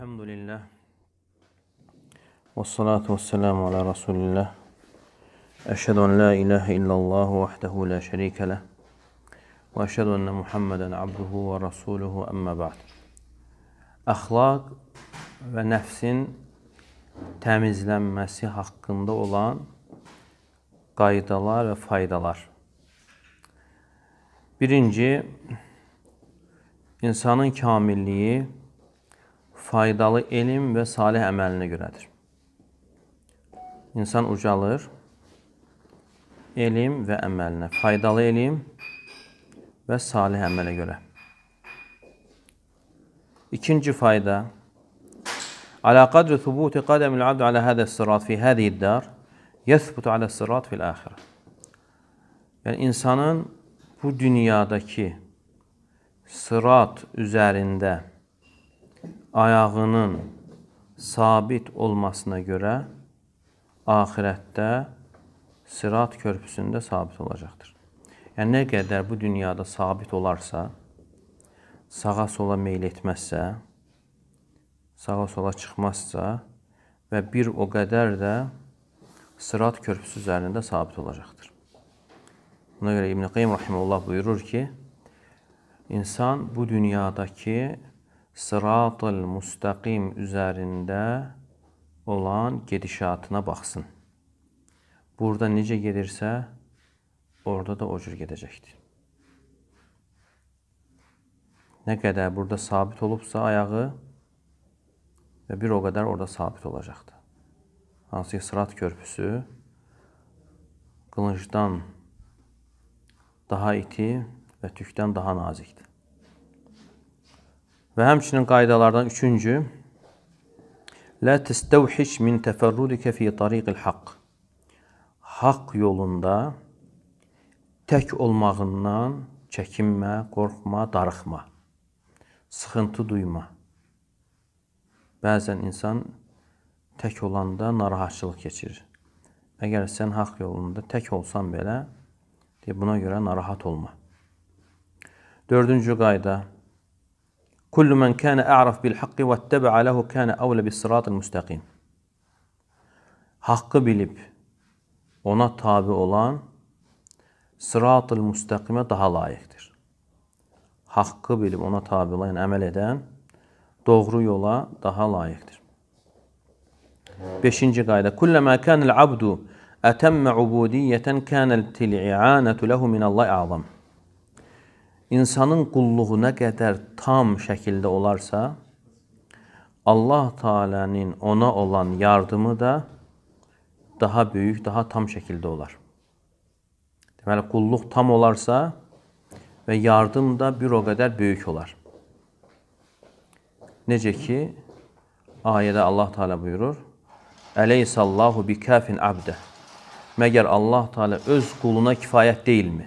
Elhamdülillah. Ve salatu ve selamu ala Resulillah. Eşhedü en la ilahe illallah vahdehu la şerike leh. Ve eşhedü enne Muhammeden abduhu ve rasuluhu emme ba'd. Əxlaq və nəfsin təmizlənməsi haqqında olan qaydalar və faydalar. Birinci, insanın kamilliyi faydalı elm və salih əməlinə görədir. İnsan ucalır elm və əməlinə, faydalı elm və salih əmələ görə. İkinci fayda Alə qadri thubuti qadəmil abd alə hədəs sırat fi hədiyid dar yəthbutu alə sırat fil əxirə. Yəni, insanın bu dünyadakı sırat üzərində ayağının sabit olmasına görə axirətdə Sırat körpüsündə sabit olacaqdır. Yəni nə qədər bu dünyada sabit olarsa, sağa sola meyl etməzsə, sağa sola çıxmazsa və bir o qədər də Sırat körpüsü üzərində sabit olacaqdır. Buna görə İbn Qayyim rahimehullah buyurur ki, insan bu dünyadakı sıratıl müstəqim üzərində olan gedişatına baxsın. Burada necə gedirsə, orada da o cür gedəcəkdir. Nə qədər burada sabit olubsa ayağı və bir o qədər orada sabit olacaqdır. Hansı ki, sırat körpüsü qılıncdan daha iti və tükdən daha nazikdir. Və həmçinin qaydalardan üçüncü Lə təstəvhiş min təfərrudikə fi tariqil haqq. Haqq yolunda tək olmağından çəkinmə, qorxma, darıxma. Sıxıntı duyma. Bəzən insan tək olanda narahatçılıq keçirir. Əgər sən haqq yolunda tək olsan belə, deyə buna görə narahat olma. Dördüncü qayda كل من كان أعرف بالحق واتبع له كان أولى بالصراط المستقيم حق بلب ona tabi olan sırat-ı müstakime daha layıktır. Hakkı bilip ona tabi olan, yani emel eden doğru yola daha layıktır. Beşinci qayda. Kullemâ kânel abdu etemme ubudiyyeten kânel til'i'ânetü lehu minallahi azam. insanın qulluğu nə qədər tam şəkildə olarsa, Allah Taala'nın ona olan yardımı da daha böyük, daha tam şəkildə olar. Deməli, qulluq tam olarsa və yardım da bir o qədər böyük olar. Necə ki, ayədə Allah Teala buyurur, Əleyhissallahu bikafin abdə. Məgər Allah Teala öz quluna kifayət deyilmi?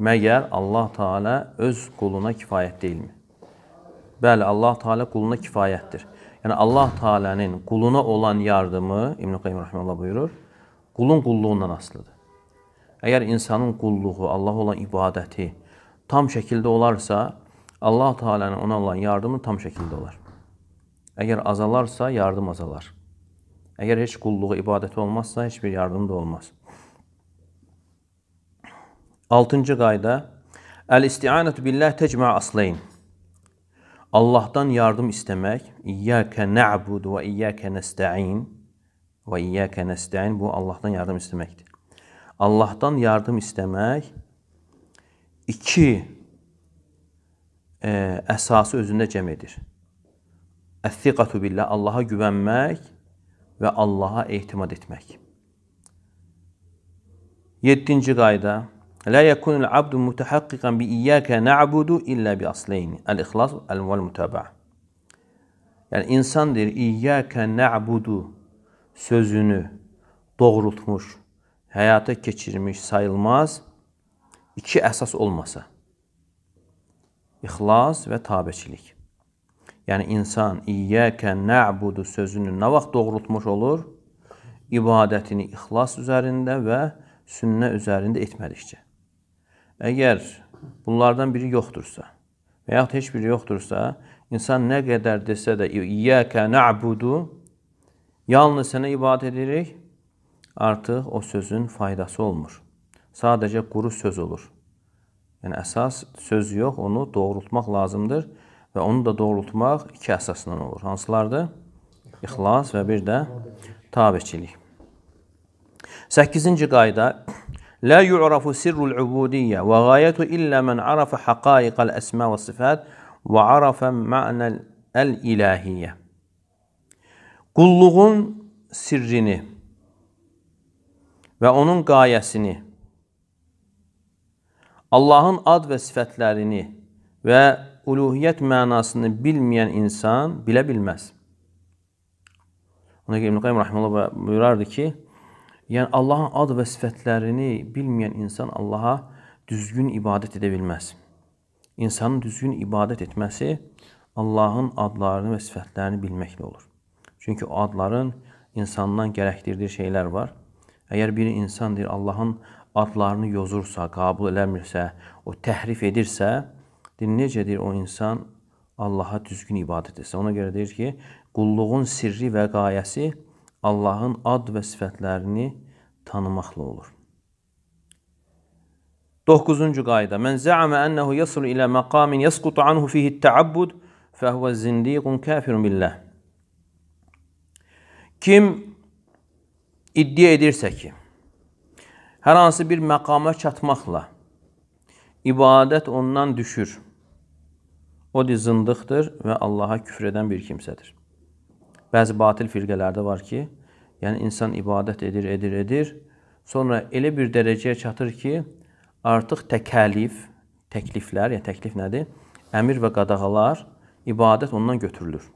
Məgər Allah Teala öz quluna kifayət deyilmi? Bəli, Allah Teala quluna kifayətdir. Yəni Allah Teala'nın quluna olan yardımı İbn Qayyim rahmehullah buyurur, qulun qulluğundan asılıdır. Əgər insanın qulluğu, Allah olan ibadəti tam şəkildə olarsa, Allah Teala'nın ona olan yardımı tam şəkildə olar. Əgər azalarsa, yardım azalar. Əgər heç qulluğu, ibadəti olmazsa, heç bir yardım da olmaz. 6-cı qayda Əl-istianətü billah tecmə asleyn. Allahdan yardım istəmək, İyyəkə nə'bud və İyyəkə nəstə'in və İyyəkə nəstə'in bu Allahdan yardım istəməkdir. Allahdan yardım istəmək iki e, əsası özündə cəm edir. Əs-siqatu billah, Allaha güvənmək və Allaha etimad etmək. 7-ci qayda لا يكون العبد متحققا بإياك نعبد إلا بأصلين الإخلاص والمتابعة Yəni insan deyir İyyəkə nə'budu sözünü doğrultmuş, həyata keçirmiş sayılmaz iki əsas olmasa. İxlas və tabeçilik. Yəni insan İyyəkə nə'budu sözünü nə vaxt doğrultmuş olur? İbadətini ixlas üzərində və sünnə üzərində etmədikcə. Əgər bunlardan biri yoxdursa və yaxud heç biri yoxdursa, insan nə qədər desə də İyyəkə na'budu yalnız sənə ibadət edirik, artıq o sözün faydası olmur. Sadəcə quru söz olur. Yəni əsas söz yox, onu doğrultmaq lazımdır və onu da doğrultmaq iki əsasdan olur. Hansılardır? İxlas və bir də tabeçilik. 8-ci qayda لا يعرف سر العبودية وغايته إلا من عرف حقائق الأسماء والصفات وعرف معنى الإلهية Kulluğun sirrini və onun qayəsini, Allahın ad və sifətlərini və uluhiyyət mənasını bilməyən insan bilə bilməz. Ona görə İbn-i Qayyum Rahimullah buyurardı ki, Yəni Allahın ad və sifətlərini bilməyən insan Allaha düzgün ibadət edə bilməz. İnsanın düzgün ibadət etməsi Allahın adlarını və sifətlərini bilməklə olur. Çünki o adların insandan gərəkdirdiyi şeylər var. Əgər bir insan deyir Allahın adlarını yozursa, qəbul eləmirsə, o təhrif edirsə, deyir necə deyir o insan Allaha düzgün ibadət etsə. Ona görə deyir ki, qulluğun sirri və qayəsi Allahın ad və sifətlərini tanımaqla olur. 9-cu qayda. Mən zəamə ənəhu yasulu ilə məqamin yasqutu anhu fihi təabbud fəhvə zindiqun kafirun billəh. Kim iddia edirsə ki, hər hansı bir məqama çatmaqla ibadət ondan düşür, o di zındıqdır və Allaha küfr edən bir kimsədir. Bəzi batil firqələrdə var ki, yəni insan ibadət edir, edir, edir. Sonra elə bir dərəcəyə çatır ki, artıq təkəlif, təkliflər, yəni təklif nədir? Əmir və qadağalar, ibadət ondan götürülür.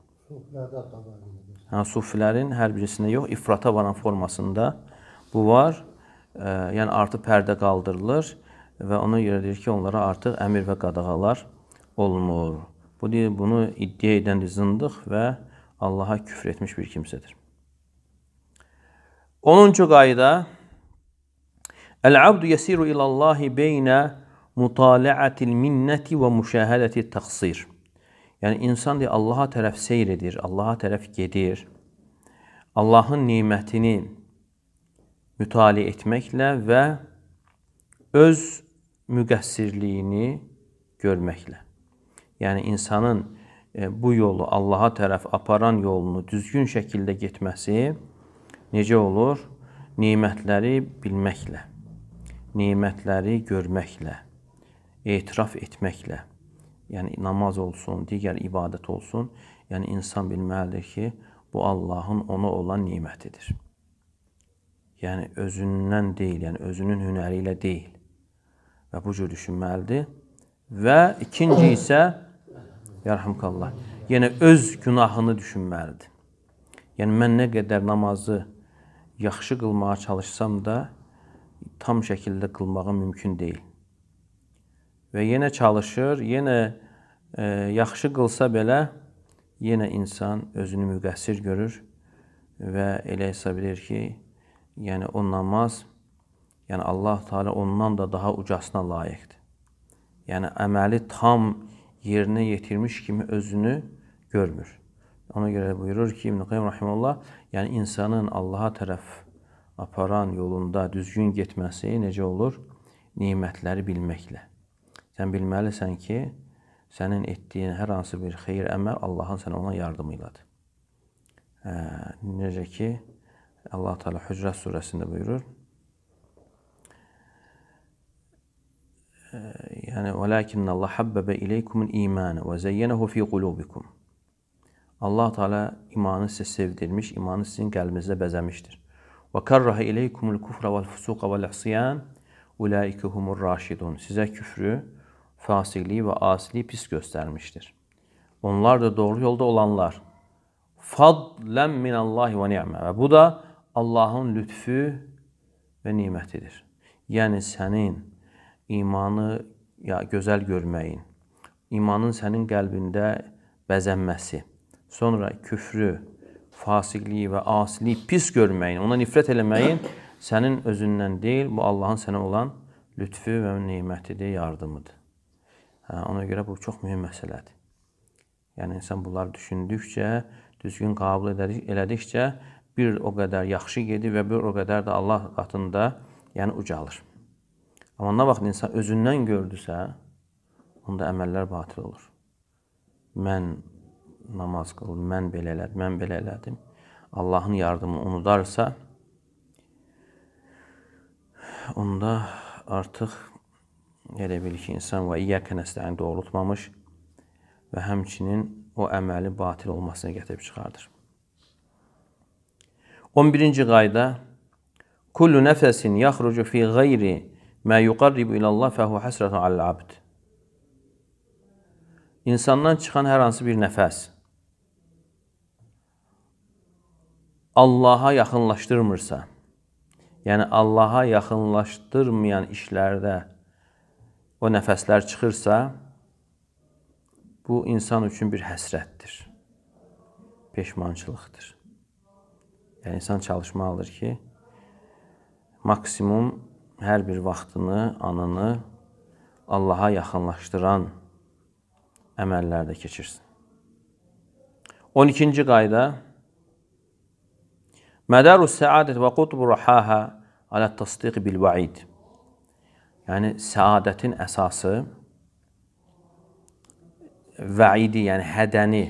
Hə, sufilərin hər birisində yox, ifrata varan formasında bu var. E, yəni artıq pərdə qaldırılır və ona görə deyir ki, onlara artıq əmir və qadağalar olunur. Bu deyir, bunu iddia edən zındıq və Allaha küfr etmiş bir kimsədir. 10-cu qayda El-abdu yasiru ilallahi beynə mutala'atil minnəti və müşahədəti təqsir. Yəni insan deyə Allaha tərəf seyr edir, Allaha tərəf gedir. Allahın nemətini mütali etməklə və öz müqəssirliyini görməklə. Yəni insanın E, bu yolu Allaha tərəf aparan yolunu düzgün şəkildə getməsi necə olur? Nimətləri bilməklə, nimətləri görməklə, etiraf etməklə. Yəni namaz olsun, digər ibadət olsun. Yəni insan bilməlidir ki, bu Allahın ona olan nimətidir. Yəni özündən deyil, yəni özünün hünəri ilə deyil. Və bu cür düşünməlidir. Və ikinci isə yarhamkallah, yenə yəni öz günahını düşünməlidir. Yəni mən nə qədər namazı yaxşı qılmağa çalışsam da tam şəkildə qılmağı mümkün deyil. Və yenə çalışır, yenə e, yaxşı qılsa belə yenə insan özünü müqəssir görür və elə hesab edir ki, yəni o namaz yəni Allah Taala ondan da daha ucasına layiqdir. Yəni əməli tam yerinə yetirmiş kimi özünü görmür. Ona görə buyurur ki, İbn Qayyim rahimehullah, yəni insanın Allaha tərəf aparan yolunda düzgün getməsi necə olur? Nemətləri bilməklə. Sən bilməlisən ki, sənin etdiyin hər hansı bir xeyir əməl Allahın sənə ona yardımı ilədir. Hə, necə ki Allah Teala Hücrət surəsində buyurur. Ə, Yəni vəlakin Allah habbaba ileykumul iman və zayyanahu fi qulubikum. Allah Taala imanı sizə sevdirmiş, imanı sizin qəlbinizdə bəzəmişdir. Və karraha ileykumul kufra vel fusuqa vel isyan ulaika humur raşidun. Sizə küfrü, fasiqliyi və asiliyi pis göstərmişdir. Onlar da doğru yolda olanlar. Fadlan min Allah və ni'mə. Və bu da Allahın lütfü və nemətidir. Yəni sənin imanı ya gözəl görməyin, imanın sənin qəlbində bəzənməsi, sonra küfrü, fasiqliyi və asiliyi pis görməyin, ona nifrət eləməyin sənin özündən deyil, bu Allahın sənə olan lütfü və nemətidir, yardımıdır. Hə, ona görə bu çox mühüm məsələdir. Yəni insan bunları düşündükcə, düzgün qəbul elədikcə bir o qədər yaxşı gedir və bir o qədər də Allah qatında yəni ucalır. Amma nə vaxt insan özündən gördüsə, onda əməllər batil olur. Mən namaz qıldım, mən belə elədim, mən belə elədim. Allahın yardımını unudarsa, onda artıq elə bil ki, insan və iyyəkə nəstəni doğrultmamış və həmçinin o əməli batil olmasına gətirib çıxardır. 11-ci qayda Kullu nəfəsin yaxrucu fi qeyri Mə yuqarribu ilallah fəhu həsrətun aləl-abd. İnsandan çıxan hər hansı bir nəfəs Allaha yaxınlaşdırmırsa, yəni Allaha yaxınlaşdırmayan işlərdə o nəfəslər çıxırsa, bu insan üçün bir həsrətdir, peşmançılıqdır. Yəni, insan çalışmalıdır ki, maksimum hər bir vaxtını, anını Allaha yaxınlaşdıran əməllərdə keçirsin. 12-ci qayda Mədaru səadət və qutbu rəhaha alə təsdiq bil vaid. Yəni, səadətin əsası vəidi, yəni hədəni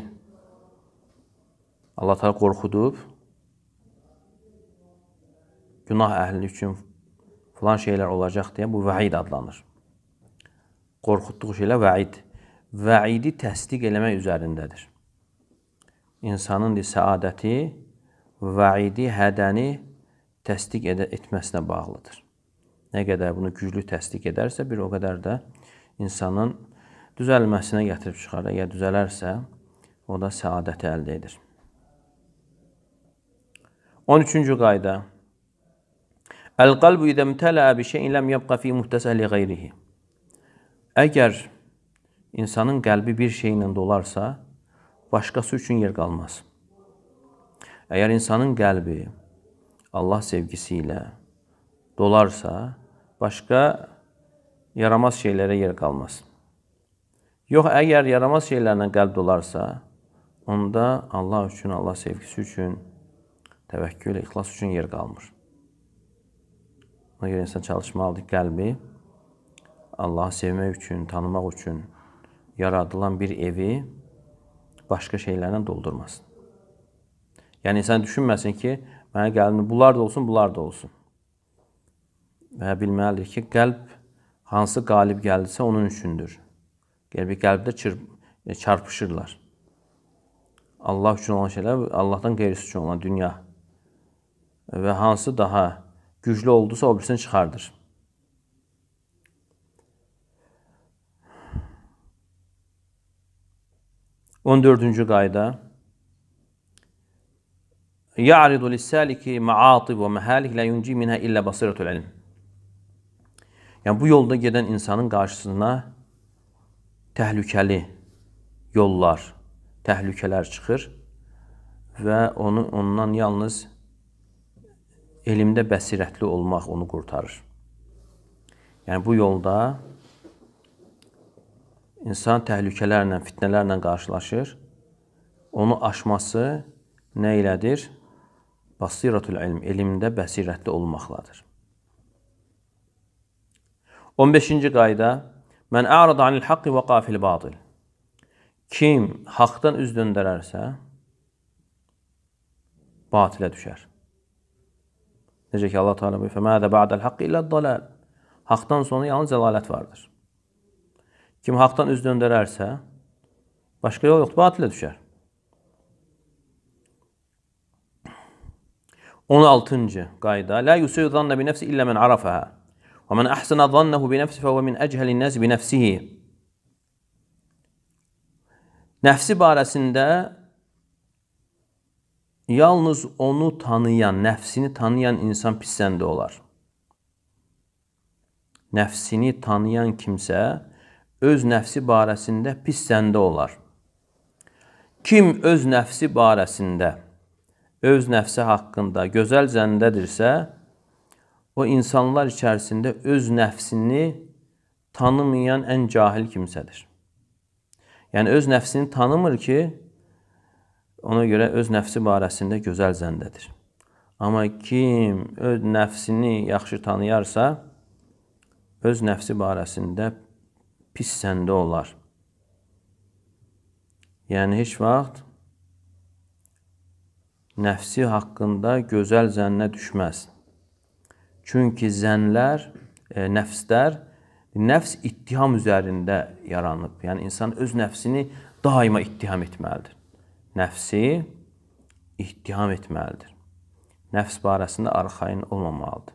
Allah təala qorxudub günah əhli üçün falan şeyler olacak diye bu vaid adlanır. Korkuttuğu şeyler vaid. Vaidi təsdiq eləmək üzərindədir. İnsanın səadəti vaidi, hədəni təsdiq etməsinə bağlıdır. Nə qədər bunu güclü təsdiq edərsə, bir o qədər də insanın düzəlməsinə gətirib çıxarır. Əgər düzələrsə, o da səadəti əldə edir. 13-cü qayda Əl-qalbu idə mtələə bi şeyin ləm yabqa fi muhtəsəli qeyrihi. Əgər insanın qəlbi bir şeylə dolarsa, başqası üçün yer qalmaz. Əgər insanın qəlbi Allah sevgisi ilə dolarsa, başqa yaramaz şeylərə yer qalmaz. Yox, əgər yaramaz şeylərlə qəlb dolarsa, onda Allah üçün, Allah sevgisi üçün, təvəkkül, ixlas üçün yer qalmır. Ona görə insan çalışmalıdır qəlbi Allahı sevmək üçün, tanımaq üçün yaradılan bir evi başqa şeylərlə doldurmasın. Yəni insan düşünməsin ki, mənə qəlbimdə bunlar da olsun, bunlar da olsun. Və bilməlidir ki, qəlb hansı qalib gəldisə onun üçündür. Qəlbi qəlbdə e, çarpışırlar. Allah üçün olan şeylər, Allahdan qeyrisi üçün olan dünya və hansı daha güclü oldusa o birisini çıxardır. On dördüncü qayda Ya'ridu lissaliki ma'atib və məhalik la yunci minhə illə basiratul ilm. Yəni bu yolda gedən insanın qarşısına təhlükəli yollar, təhlükələr çıxır və onu ondan yalnız elmdə bəsirətli olmaq onu qurtarır. Yəni bu yolda insan təhlükələrlə, fitnələrlə qarşılaşır. Onu aşması nə ilədir? Basiratul ilm, elmdə bəsirətli olmaqladır. 15-ci qayda: Mən ərada anil haqqi və qafil batil. Kim haqqdan üz döndərərsə, batilə düşər. Necə ki Allah Taala buyurur: "Fəmədə ba'dəl haqqi illə dalal." Haqdan sonra yalnız zəlalət vardır. Kim haqdan üz döndərərsə, başqa yol yoxdur, batilə düşər. 16-cı qayda: "La yusiru zanna bi nefsi illə men arafaha." Və men ahsana zannahu bi nefsi fəhuve min əchəlin nas bi nefsihi. Nəfsi barəsində Yalnız onu tanıyan, nəfsini tanıyan insan pisləndə olar. Nəfsini tanıyan kimsə öz nəfsi barəsində pisləndə olar. Kim öz nəfsi barəsində, öz nəfsi haqqında gözəl zəndədirsə, o insanlar içərisində öz nəfsini tanımayan ən cahil kimsədir. Yəni öz nəfsini tanımır ki, Ona görə öz nəfsi barəsində gözəl zəndədir. Amma kim öz nəfsini yaxşı tanıyarsa, öz nəfsi barəsində pis səndə olar. Yəni heç vaxt nəfsi haqqında gözəl zənnə düşməz. Çünki zənlər, e, nəfslər nəfs ittiham üzərində yaranıb. Yəni insan öz nəfsini daima ittiham etməlidir nəfsi ittiham etməlidir. Nəfs barəsində arxain olmamalıdır.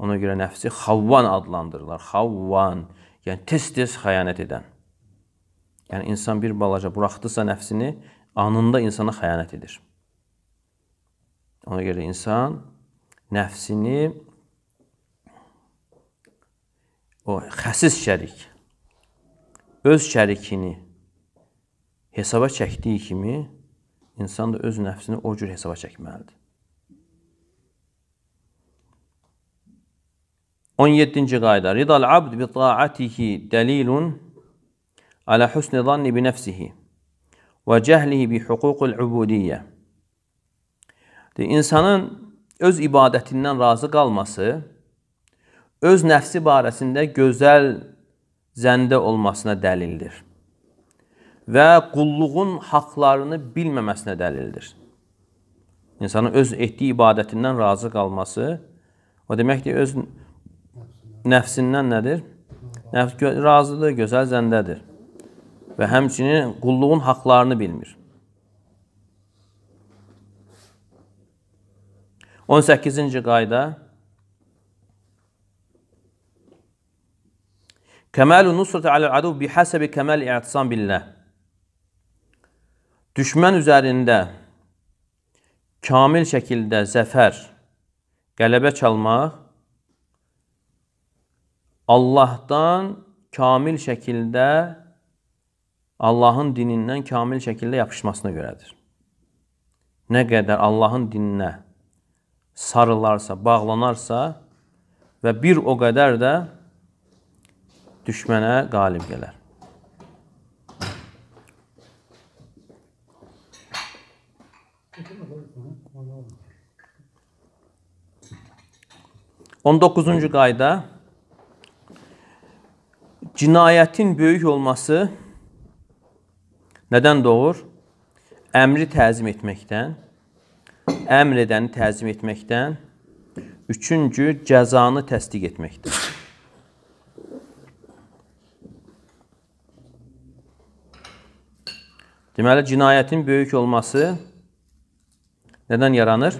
Ona görə nəfsi xavvan adlandırırlar. Xavvan, yəni tez-tez xəyanət edən. Yəni insan bir balaca buraxdısa nəfsini, anında insana xəyanət edir. Ona görə insan nəfsini o xəsis şərik öz şərikini hesaba çəkdiyi kimi insan da öz nəfsini o cür hesaba çəkməlidir. 17-ci qayda. Ridal abd bi ta'atihi dalilun ala husni zanni bi nefsihi və cəhlihi bi huququl ubudiyyə. İnsanın öz ibadətindən razı qalması öz nəfsi barəsində gözəl zəndə olmasına dəlildir və qulluğun haqlarını bilməməsinə dəlildir. İnsanın öz etdiyi ibadətindən razı qalması, o deməkdir, öz nəfsindən nədir? Nəfs razıdır, gözəl zəndədir. Və həmçinin qulluğun haqlarını bilmir. 18-ci qayda Kəməlu nusrətə aləl-adu bihəsəbi kəməl i'tisam billəh düşmən üzərində kamil şəkildə zəfər, qələbə çalmaq Allahdan kamil şəkildə Allahın dinindən kamil şəkildə yapışmasına görədir. Nə qədər Allahın dininə sarılarsa, bağlanarsa və bir o qədər də düşmənə qalib gələr. 19-cu qayda cinayətin böyük olması nədən doğur? Əmri təzim etməkdən, əmr edəni təzim etməkdən, üçüncü cəzanı təsdiq etməkdən. Deməli, cinayətin böyük olması nədən yaranır?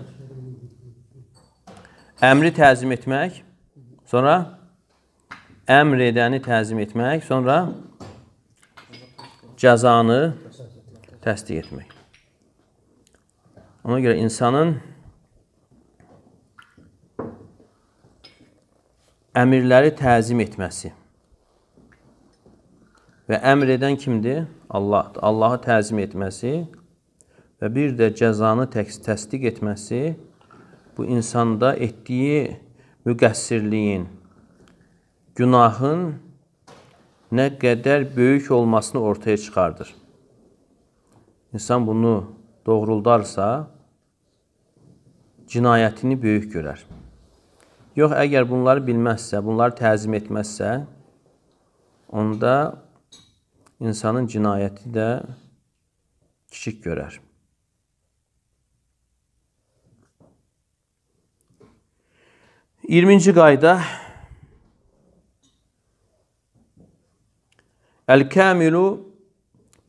Əmri təzim etmək, sonra əmr edəni təzim etmək, sonra cəzanı təsdiq etmək. Ona görə insanın əmirləri təzim etməsi və əmr edən kimdir? Allah, Allahı təzim etməsi və bir də cəzanı təsdiq etməsi bu insanda etdiyi müqəssirliyin, günahın nə qədər böyük olmasını ortaya çıxardır. İnsan bunu doğruldarsa, cinayətini böyük görər. Yox, əgər bunları bilməzsə, bunları təzim etməzsə, onda insanın cinayəti də kiçik görər. 20-ci qayda Əl-kəmilu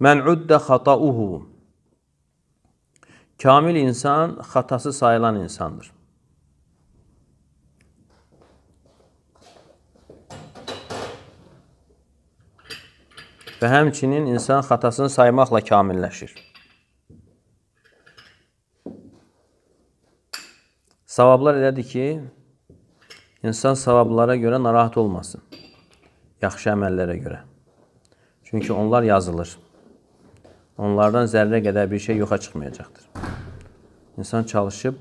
mən uddə xatauhu Kamil insan xatası sayılan insandır. Və həmçinin insan xatasını saymaqla kamilləşir. Savablar elədir ki, İnsan savablara görə narahat olmasın. Yaxşı əməllərə görə. Çünki onlar yazılır. Onlardan zərrə qədər bir şey yoxa çıxmayacaqdır. İnsan çalışıb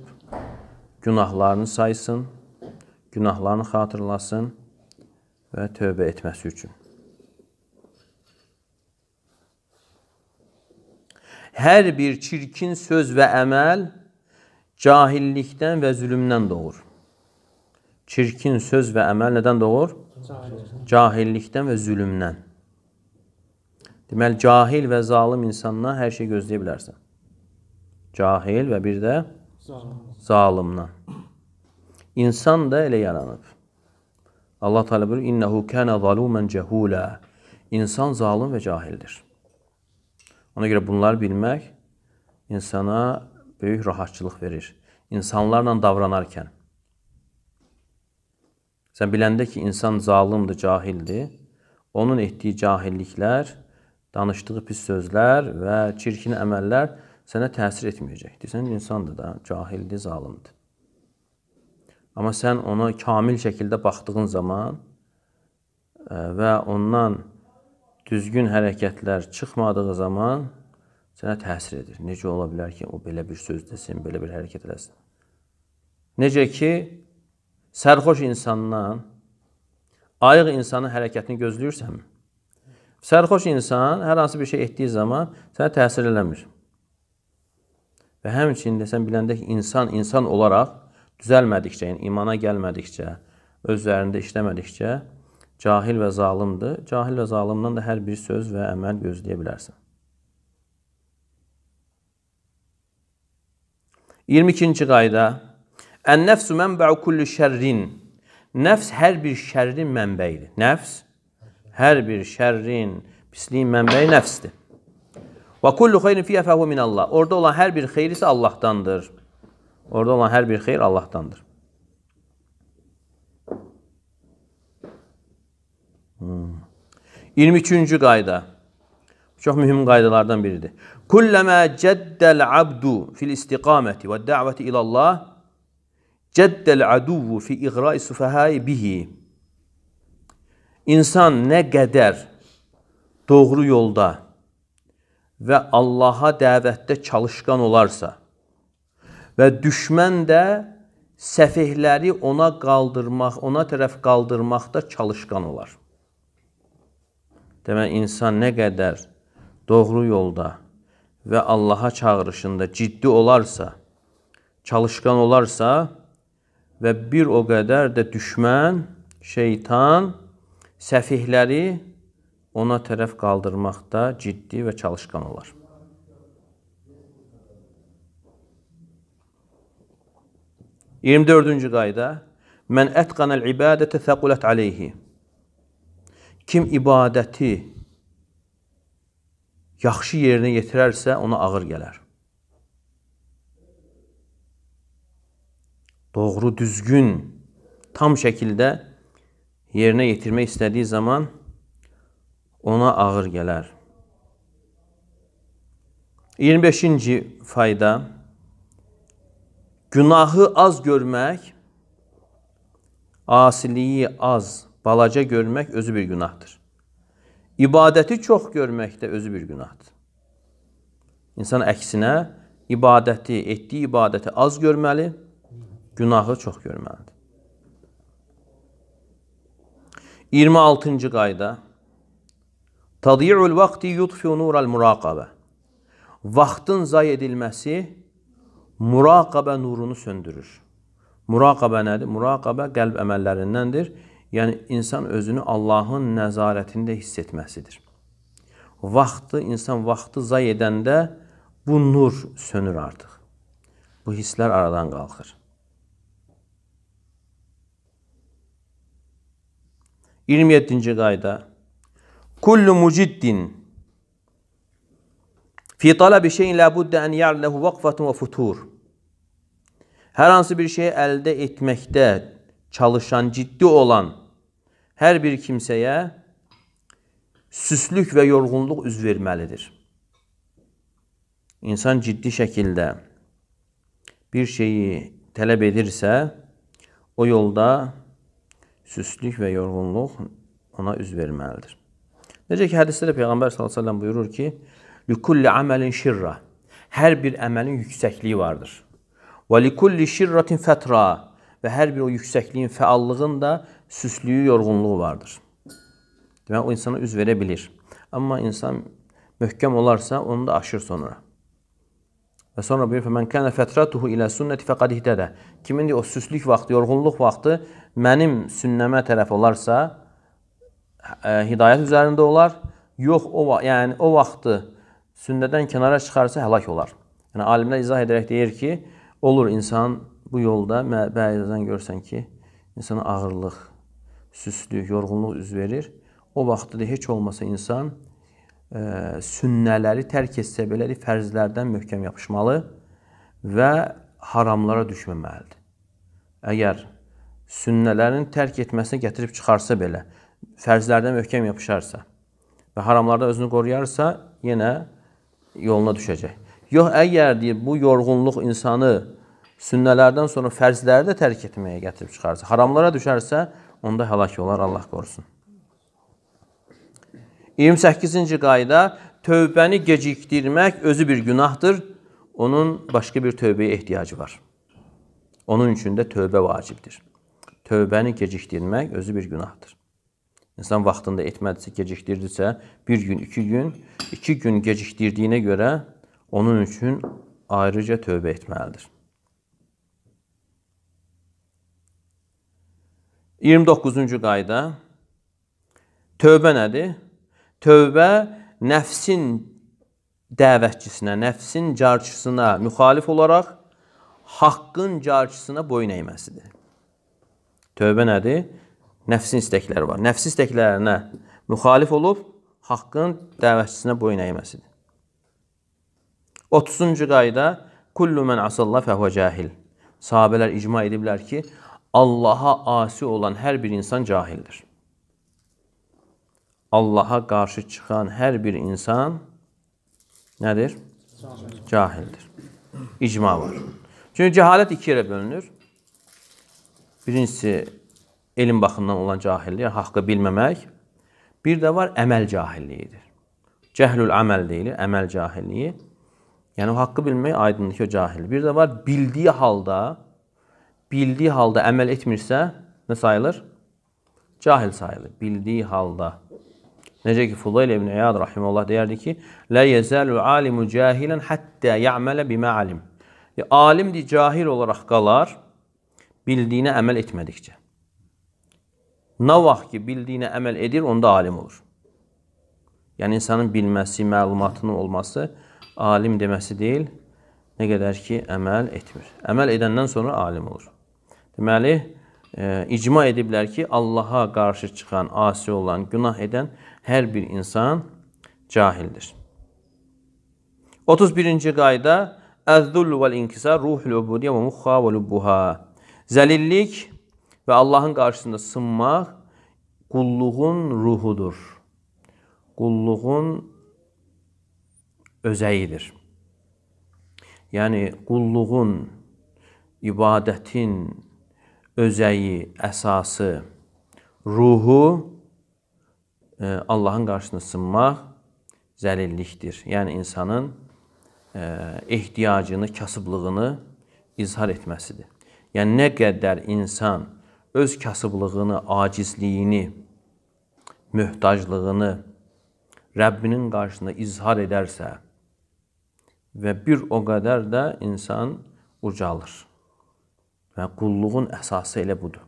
günahlarını saysın, günahlarını xatırlasın və tövbə etməsi üçün. Hər bir çirkin söz və əməl cahillikdən və zülümdən doğur çirkin söz və əməl nədən doğur? Cahillikdən və zülümdən. Deməli, cahil və zalim insandan hər şey gözləyə bilərsən. Cahil və bir də zalimdan. İnsan da elə yaranıb. Allah Teala buyurur: "İnnehu kana zalumen cehula." İnsan zalım və cahildir. Ona görə bunları bilmək insana böyük rahatçılıq verir. İnsanlarla davranarkən Sən biləndə ki, insan zalımdır, cahildir. Onun etdiyi cahilliklər, danışdığı pis sözlər və çirkin əməllər sənə təsir etməyəcək. Deyirsən, insandır da, cahildir, zalımdır. Amma sən ona kamil şəkildə baxdığın zaman e, və ondan düzgün hərəkətlər çıxmadığı zaman sənə təsir edir. Necə ola bilər ki, o belə bir söz desin, belə bir hərəkət eləsin? Necə ki, sərxoş insandan ayıq insanın hərəkətini gözləyirsənmi? Sərxoş insan hər hansı bir şey etdiyi zaman sənə təsir eləmir. Və həmçində sən biləndə ki, insan insan olaraq düzəlmədikcə, yəni imana gəlmədikcə, özlərində işləmədikcə cahil və zalımdır. Cahil və zalımdan da hər bir söz və əməl gözləyə bilərsən. 22-ci qayda Ən-nəfsü mənbə'u kulli şərrin. Nəfs hər bir şərrin mənbəyidir. Nəfs hər bir şərrin, pisliyin mənbəyi nəfsdir. Və kullu xeyrin fiyyə fəhu minallah. Orada olan hər bir xeyir isə Allahdandır. Orada olan hər bir xeyir Allahdandır. Hmm. 23-cü qayda. Çox mühüm qaydalardan biridir. Kulləmə cəddəl abdu fil istiqaməti və dəvəti ilallah Cəddəl aduvu fi iğra'i sufahai bihi. İnsan nə qədər doğru yolda və Allaha dəvətdə çalışqan olarsa və düşmən də səfihləri ona qaldırmaq, ona tərəf qaldırmaqda çalışqan olar. Demək, insan nə qədər doğru yolda və Allaha çağırışında ciddi olarsa, çalışqan olarsa, və bir o qədər də düşmən, şeytan səfihləri ona tərəf qaldırmaqda ciddi və çalışqan olar. İyirmi dördüncü qayda Mən ətqanəl ibadətə təqulət aleyhi Kim ibadəti yaxşı yerinə yetirərsə ona ağır gələr. doğru, düzgün, tam şəkildə yerinə yetirmək istədiyi zaman ona ağır gələr. 25-ci fayda günahı az görmək, asiliyi az, balaca görmək özü bir günahdır. İbadəti çox görmək də özü bir günahdır. İnsan əksinə ibadəti, etdiyi ibadəti az görməli, günahı çox görməlidir. 26-cı qayda Tadiyul vaqti yutfiu nural muraqabə Vaxtın zay edilməsi muraqabə nurunu söndürür. Muraqabə nədir? Muraqabə qəlb əməllərindəndir. Yəni, insan özünü Allahın nəzarətində hiss etməsidir. Vaxtı, insan vaxtı zay edəndə bu nur sönür artıq. Bu hisslər aradan qalxır. 27. qayda. Kullu muciddin fi talabi şeyin la budda an ya'lehu vaqfatun və futur. Hər hansı bir şeyi əldə etməkdə çalışan, ciddi olan hər bir kimsəyə süslük və yorğunluq üz verməlidir. İnsan ciddi şəkildə bir şeyi tələb edirsə, o yolda süstlük və yorğunluq ona üz verməlidir. Necə ki hədisdə də Peyğəmbər sallallahu əleyhi və səlləm buyurur ki, "Likulli amelin şirra." Hər bir əməlin yüksəkliyi vardır. "Və likulli şirratin fetra." Və hər bir o yüksəkliyin, fəallığın da süslüyü, yorğunluğu vardır. Demək o insana üz verə bilir. Amma insan möhkəm olarsa onu da aşır sonra. Və sonra buyurur: "Mən kana fətratuhu ilə sünnəti fəqad ihtada." Kimin o süslük vaxtı, yorğunluq vaxtı mənim sünnəmə tərəf olarsa, ə, hə, hidayət üzərində olar. Yox o, yəni o vaxtı sünnədən kənara çıxarsa həlak olar. Yəni alimlər izah edərək deyir ki, olur insan bu yolda bəzən görsən ki, insana ağırlıq, süslük, yorğunluq üz verir. O vaxtda da heç olmasa insan ə, sünnələri tərk etsə belə fərzlərdən möhkəm yapışmalı və haramlara düşməməlidir. Əgər sünnələrin tərk etməsinə gətirib çıxarsa belə, fərzlərdən möhkəm yapışarsa və haramlarda özünü qoruyarsa, yenə yoluna düşəcək. Yox, əgər deyir, bu yorğunluq insanı sünnələrdən sonra fərzləri də tərk etməyə gətirib çıxarsa, haramlara düşərsə, onda həlak olar, Allah qorusun. 28-ci qayda tövbəni gecikdirmək özü bir günahdır. Onun başqa bir tövbəyə ehtiyacı var. Onun üçün də tövbə vacibdir. Tövbəni gecikdirmək özü bir günahdır. İnsan vaxtında etmədisə, gecikdirdisə, bir gün, iki gün, iki gün gecikdirdiyinə görə onun üçün ayrıca tövbə etməlidir. 29-cu qayda tövbə nədir? Tövbə nəfsin dəvətçisinə, nəfsin carçısına müxalif olaraq haqqın carçısına boyun əyməsidir. Tövbə nədir? Nəfsin istəkləri var. Nəfs istəklərinə müxalif olub haqqın dəvətçisinə boyun əyməsidir. 30-cu qayda kullu men asallah fəhvə cahil. Sahabələr icma ediblər ki, Allaha asi olan hər bir insan cahildir. Allaha qarşı çıxan hər bir insan nədir? Cahildir. İcma var. Çünki cəhalət iki yerə bölünür. Birincisi elm baxımından olan cahillik, haqqı bilməmək. Bir də var əməl cahilliyidir. Cəhlül əməl deyilir, əməl cahilliyi. Yəni haqqı bilmək aydındır ki, o cahil. Bir də var bildiyi halda bildiyi halda əməl etmirsə nə sayılır? Cahil sayılır. Bildiyi halda Necə ki Fudayl ibn İyad rahimehullah deyərdi ki, "La yazalu alimu cahilan hatta ya'mala bima alim." Ya, e, alimdir cahil olaraq qalar bildiyinə əməl etmədikcə. Nə vaxt ki bildiyinə əməl edir, onda alim olur. Yəni insanın bilməsi, məlumatının olması alim deməsi deyil, nə qədər ki əməl etmir. Əməl edəndən sonra alim olur. Deməli, e, icma ediblər ki, Allaha qarşı çıxan, asi olan, günah edən her bir insan cahildir. 31. qayda Əzzul vəl inkisar ruhul ubudiyyə və muxha və lubbuha. Zəlillik və Allahın qarşısında sınmaq qulluğun ruhudur. Qulluğun özəyidir. Yəni qulluğun, ibadətin özəyi, əsası, ruhu Allahın qarşısına sınmaq zəlillikdir. Yəni insanın e, ehtiyacını, kasıblığını izhar etməsidir. Yəni nə qədər insan öz kasıblığını, acizliyini, möhtaclığını Rəbbinin qarşısında izhar edərsə və bir o qədər də insan ucalır. Və qulluğun əsası elə budur.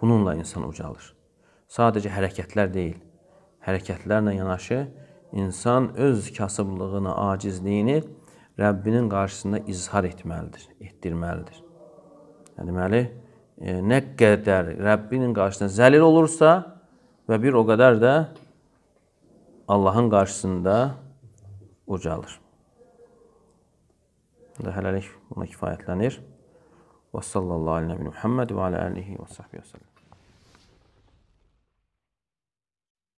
Bununla insan ucalır sadəcə hərəkətlər deyil. Hərəkətlərlə yanaşı insan öz kasıblığını, acizliyini Rəbbinin qarşısında izhar etməlidir, etdirməlidir. Yəni, deməli, e, nə qədər Rəbbinin qarşısında zəlil olursa və bir o qədər də Allahın qarşısında ucalır. Və hələlik buna kifayətlənir. Və sallallahu aleyhi və Muhammed və alə əlihi və səhbiyə və səlləm.